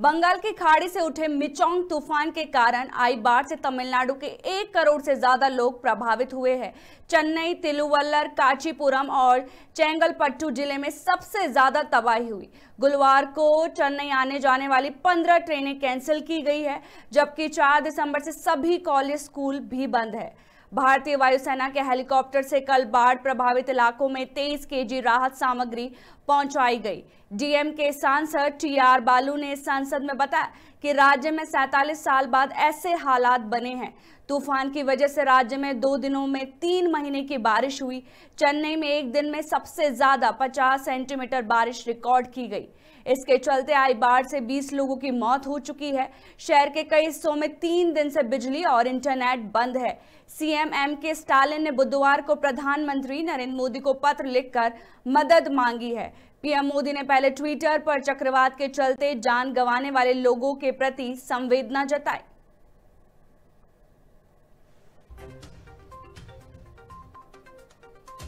बंगाल की खाड़ी से उठे मिचोंग तूफान के कारण आई बाढ़ से तमिलनाडु के एक करोड़ से ज्यादा लोग प्रभावित हुए हैं चेन्नई तिरुवल्लर कांचीपुरम और चेंगलपट्टू जिले में सबसे ज्यादा तबाही हुई गुरुवार को चेन्नई आने जाने वाली पंद्रह ट्रेनें कैंसिल की गई है जबकि चार दिसंबर से सभी कॉलेज स्कूल भी बंद है भारतीय वायुसेना के हेलीकॉप्टर से कल बाढ़ प्रभावित इलाकों में 23 केजी राहत सामग्री पहुंचाई गई डीएम के सांसद टी आर बालू ने संसद में बताया कि राज्य में 47 साल बाद ऐसे हालात बने हैं तूफान की वजह से राज्य में दो दिनों में तीन महीने की बारिश हुई चेन्नई में एक दिन में सबसे ज्यादा 50 सेंटीमीटर बारिश रिकॉर्ड की गई इसके चलते आई बाढ़ से 20 लोगों की मौत हो चुकी है शहर के कई हिस्सों में तीन दिन से बिजली और इंटरनेट बंद है CM PM M K Stalin ने बुधवार को प्रधानमंत्री नरेंद्र मोदी को पत्र लिखकर मदद मांगी है पीएम मोदी ने पहले ट्विटर पर चक्रवात के चलते जान गंवाने वाले लोगों के प्रति संवेदना जताई